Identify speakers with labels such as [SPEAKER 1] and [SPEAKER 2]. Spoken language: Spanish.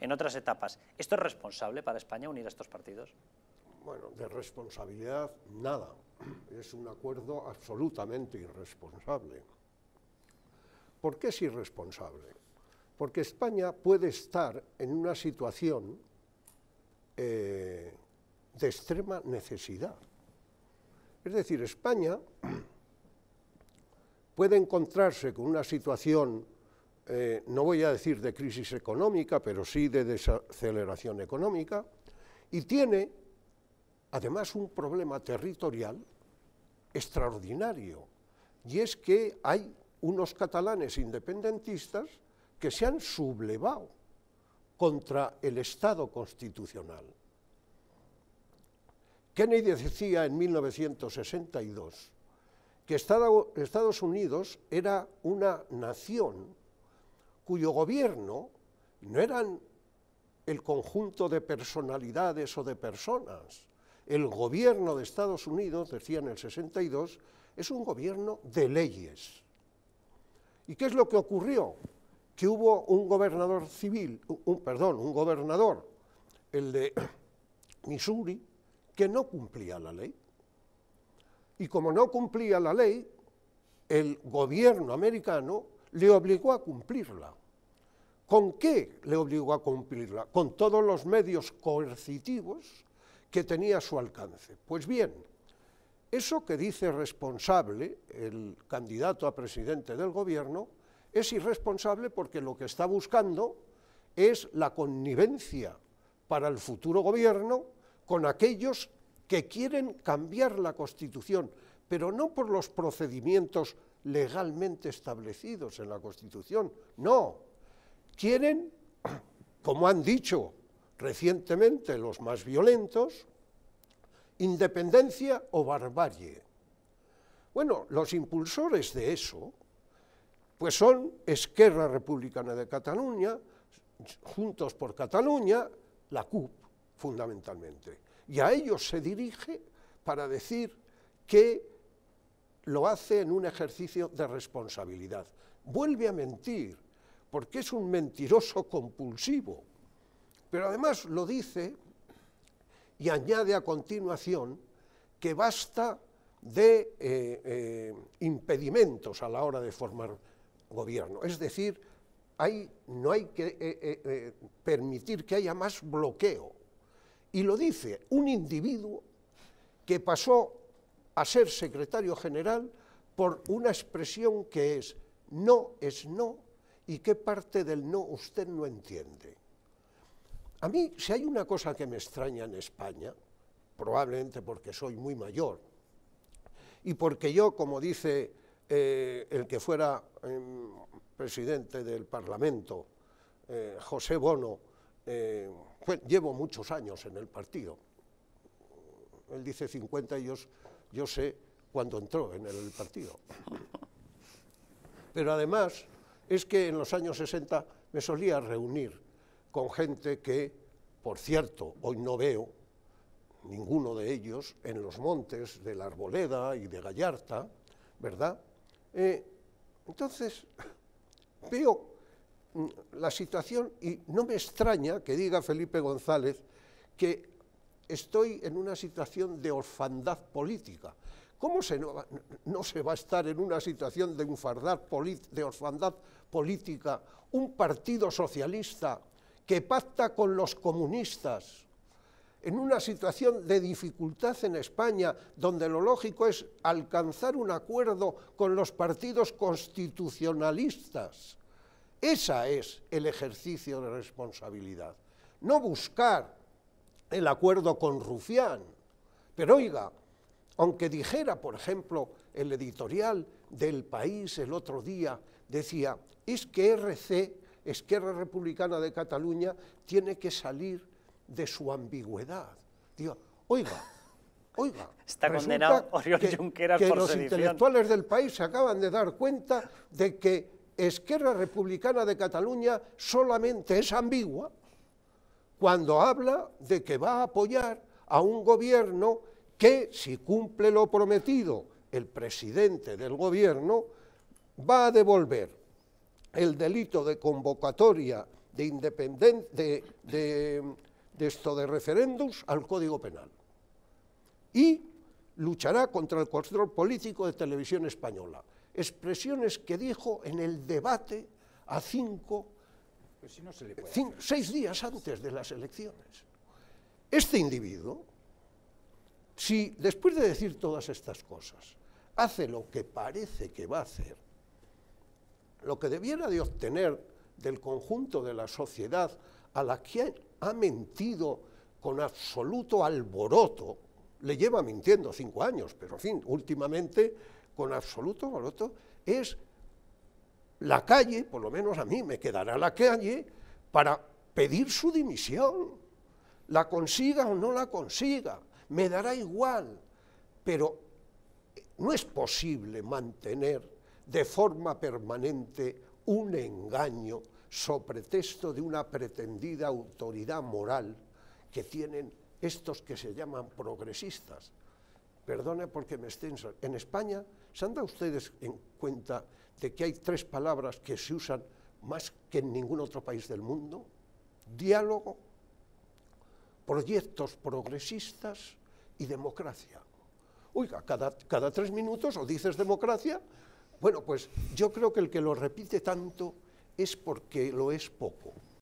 [SPEAKER 1] en otras etapas. ¿Esto es responsable para España unir a estos partidos? Bueno, de responsabilidad nada. Es un acuerdo absolutamente irresponsable. ¿Por qué es irresponsable? Porque España puede estar en una situación eh, de extrema necesidad. Es decir, España puede encontrarse con una situación eh, no voy a decir de crisis económica, pero sí de desaceleración económica, y tiene además un problema territorial extraordinario, y es que hay unos catalanes independentistas que se han sublevado contra el Estado constitucional. Kennedy decía en 1962 que Estados Unidos era una nación cuyo gobierno no eran el conjunto de personalidades o de personas. El gobierno de Estados Unidos, decía en el 62, es un gobierno de leyes. ¿Y qué es lo que ocurrió? Que hubo un gobernador civil, un, perdón, un gobernador, el de Missouri, que no cumplía la ley. Y como no cumplía la ley, el gobierno americano le obligó a cumplirla. ¿Con qué le obligó a cumplirla? Con todos los medios coercitivos que tenía a su alcance. Pues bien, eso que dice responsable el candidato a presidente del gobierno es irresponsable porque lo que está buscando es la connivencia para el futuro gobierno con aquellos que quieren cambiar la Constitución, pero no por los procedimientos legalmente establecidos en la Constitución. No, quieren, como han dicho recientemente los más violentos, independencia o barbarie. Bueno, los impulsores de eso, pues son Esquerra Republicana de Cataluña, Juntos por Cataluña, la CUP, fundamentalmente. Y a ellos se dirige para decir que lo hace en un ejercicio de responsabilidad. Vuelve a mentir, porque es un mentiroso compulsivo. Pero además lo dice y añade a continuación que basta de eh, eh, impedimentos a la hora de formar gobierno. Es decir, no hay que eh, permitir que haya más bloqueo. Y lo dice un individuo que pasó a ser secretario general por una expresión que es no es no y qué parte del no usted no entiende. A mí, si hay una cosa que me extraña en España, probablemente porque soy muy mayor y porque yo, como dice eh, el que fuera em, presidente del Parlamento, eh, José Bono, eh, pues llevo muchos años en el partido. Él dice 50 y yo yo sé cuándo entró en el partido. Pero además es que en los años 60 me solía reunir con gente que, por cierto, hoy no veo ninguno de ellos en los montes de la Arboleda y de Gallarta, ¿verdad? Eh, entonces, veo mm, la situación y no me extraña que diga Felipe González que estoy en una situación de orfandad política. ¿Cómo se no, se va a estar en una situación de, orfandad política un partido socialista que pacta con los comunistas? en una situación de dificultad en España, donde lo lógico es alcanzar un acuerdo con los partidos constitucionalistas. Ese es el ejercicio de responsabilidad. No buscar el acuerdo con Rufián. Pero oiga, aunque dijera, por ejemplo, el editorial del país el otro día, decía, es que RC, Esquerra Republicana de Cataluña, tiene que salir de su ambigüedad. Digo, oiga, oiga. Está condenado Oriol que, Junqueras que los intelectuales del país se acaban de dar cuenta de que Esquerra Republicana de Cataluña solamente es ambigua cuando habla de que va a apoyar a un gobierno que, si cumple lo prometido el presidente del gobierno, va a devolver el delito de convocatoria de, independencia de, esto de al Código Penal. Y luchará contra el control político de televisión española. Expresiones que dijo en el debate a cinco pues seis días antes de las elecciones. Este individuo, si después de decir todas estas cosas, hace lo que parece que va a hacer, lo que debiera de obtener del conjunto de la sociedad a la que ha mentido con absoluto alboroto, le lleva mintiendo cinco años, pero en fin, últimamente con absoluto alboroto, es la calle, por lo menos a mí me quedará la calle, para pedir su dimisión. La consiga o no la consiga, me dará igual, pero no es posible mantener de forma permanente un engaño sobre texto de una pretendida autoridad moral que tienen estos que se llaman progresistas perdone porque me extenso, en España, ¿se han dado ustedes en cuenta de que hay tres palabras que se usan más que en ningún otro país del mundo? Diálogo, proyectos progresistas y democracia. Oiga, cada tres minutos o dices democracia, bueno, pues yo creo que el que lo repite tanto es porque lo es poco.